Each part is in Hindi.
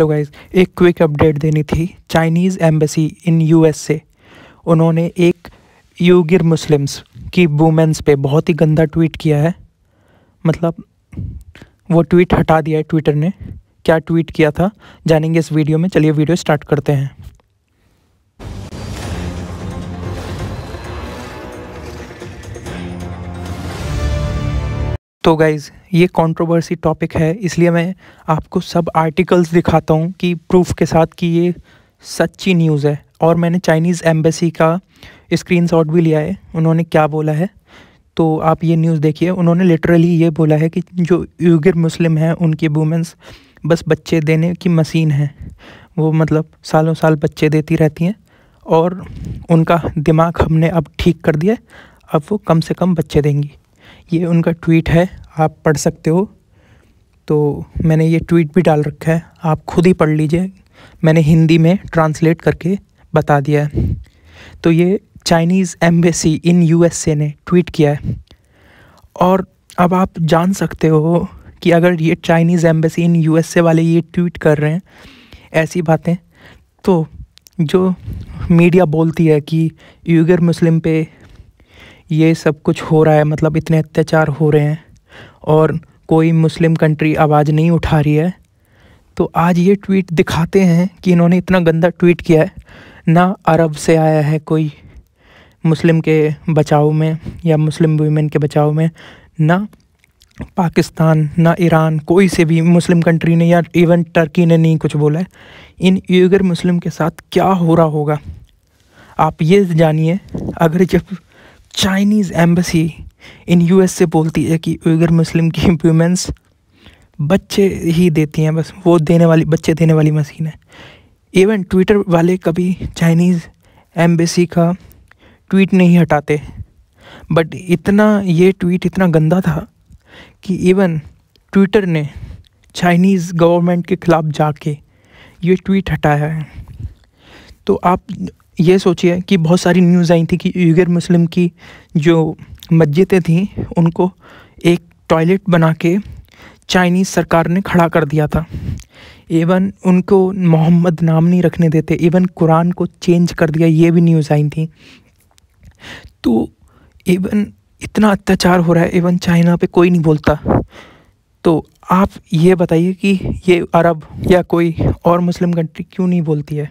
हेलो गाइस एक क्विक अपडेट देनी थी चाइनीज़ एम्बेसी इन से उन्होंने एक यूगिर मुस्लिम्स की वूमेंस पे बहुत ही गंदा ट्वीट किया है मतलब वो ट्वीट हटा दिया है ट्विटर ने क्या ट्वीट किया था जानेंगे इस वीडियो में चलिए वीडियो स्टार्ट करते हैं तो गाइज़ ये कंट्रोवर्सी टॉपिक है इसलिए मैं आपको सब आर्टिकल्स दिखाता हूँ कि प्रूफ के साथ कि ये सच्ची न्यूज़ है और मैंने चाइनीज़ एम्बेसी का स्क्रीनशॉट भी लिया है उन्होंने क्या बोला है तो आप ये न्यूज़ देखिए उन्होंने लिटरली ये बोला है कि जो यूगर मुस्लिम हैं उनकी वूमेंस बस बच्चे देने की मशीन है वो मतलब सालों साल बच्चे देती रहती हैं और उनका दिमाग हमने अब ठीक कर दिया अब वो कम से कम बच्चे देंगी ये उनका ट्वीट है आप पढ़ सकते हो तो मैंने ये ट्वीट भी डाल रखा है आप खुद ही पढ़ लीजिए मैंने हिंदी में ट्रांसलेट करके बता दिया है तो ये चाइनीज़ एम्बेसी इन यूएसए ने ट्वीट किया है और अब आप जान सकते हो कि अगर ये चाइनीज़ एम्बेसी इन यूएसए वाले ये ट्वीट कर रहे हैं ऐसी बातें तो जो मीडिया बोलती है कि यूगर मुस्लिम पे ये सब कुछ हो रहा है मतलब इतने अत्याचार हो रहे हैं और कोई मुस्लिम कंट्री आवाज़ नहीं उठा रही है तो आज ये ट्वीट दिखाते हैं कि इन्होंने इतना गंदा ट्वीट किया है ना अरब से आया है कोई मुस्लिम के बचाव में या मुस्लिम वीमेन के बचाव में ना पाकिस्तान ना ईरान कोई से भी मुस्लिम कंट्री ने या इवन टर्की ने नहीं कुछ बोला है इन यूगर मुस्लिम के साथ क्या हो रहा होगा आप ये जानिए अगर जब चाइनीज़ एम्बेसी इन एस से बोलती है कि उगर मुस्लिम की वुमेंस बच्चे ही देती हैं बस वो देने वाली बच्चे देने वाली मशीन है इवन ट्विटर वाले कभी चाइनीज़ एम्बेसी का ट्वीट नहीं हटाते बट इतना ये ट्वीट इतना गंदा था कि इवन ट्विटर ने चाइनीज़ गवर्नमेंट के ख़िलाफ़ जाके ये ट्वीट हटाया है तो आप ये सोचिए कि बहुत सारी न्यूज़ आई थी कि यूगर मुस्लिम की जो मस्जिदें थीं उनको एक टॉयलेट बना के चाइनीज़ सरकार ने खड़ा कर दिया था इवन उनको मोहम्मद नाम नहीं रखने देते इवन कुरान को चेंज कर दिया ये भी न्यूज़ आई थी तो इवन इतना अत्याचार हो रहा है इवन चाइना पे कोई नहीं बोलता तो आप ये बताइए कि ये अरब या कोई और मुस्लिम कंट्री क्यों नहीं बोलती है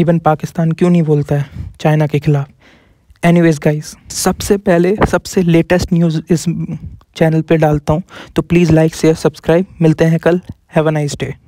इवन पाकिस्तान क्यों नहीं बोलता है चाइना के ख़िलाफ़ एनी वेज गाइज सबसे पहले सबसे लेटेस्ट न्यूज़ इस चैनल पे डालता हूँ तो प्लीज़ लाइक शेयर सब्सक्राइब मिलते हैं कल हैव अ नाइस डे